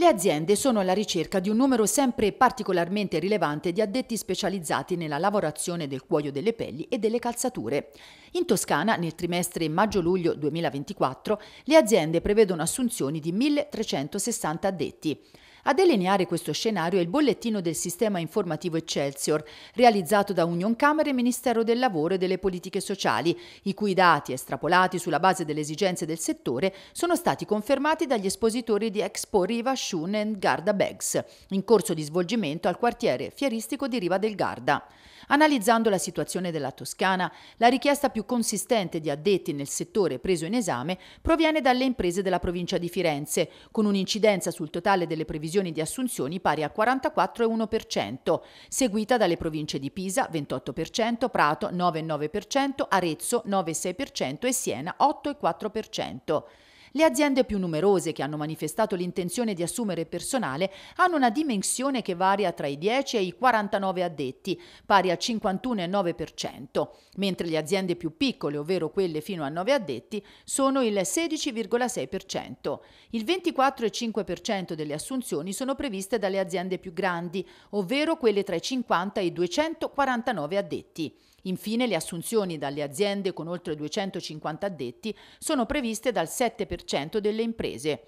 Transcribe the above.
Le aziende sono alla ricerca di un numero sempre particolarmente rilevante di addetti specializzati nella lavorazione del cuoio delle pelli e delle calzature. In Toscana, nel trimestre maggio-luglio 2024, le aziende prevedono assunzioni di 1.360 addetti. A delineare questo scenario è il bollettino del sistema informativo Excelsior, realizzato da Union Camere e Ministero del Lavoro e delle Politiche Sociali, i cui dati, estrapolati sulla base delle esigenze del settore, sono stati confermati dagli espositori di Expo Riva, Shun Garda Bags, in corso di svolgimento al quartiere fieristico di Riva del Garda. Analizzando la situazione della Toscana, la richiesta più consistente di addetti nel settore preso in esame proviene dalle imprese della provincia di Firenze, con un'incidenza sul totale delle previsioni di assunzioni pari a 44,1%, seguita dalle province di Pisa 28%, Prato 9,9%, Arezzo 9,6% e Siena 8,4%. Le aziende più numerose che hanno manifestato l'intenzione di assumere personale hanno una dimensione che varia tra i 10 e i 49 addetti, pari al 51,9%, mentre le aziende più piccole, ovvero quelle fino a 9 addetti, sono il 16,6%. Il 24,5% delle assunzioni sono previste dalle aziende più grandi, ovvero quelle tra i 50 e i 249 addetti. Infine le assunzioni dalle aziende con oltre 250 addetti sono previste dal 7% delle imprese.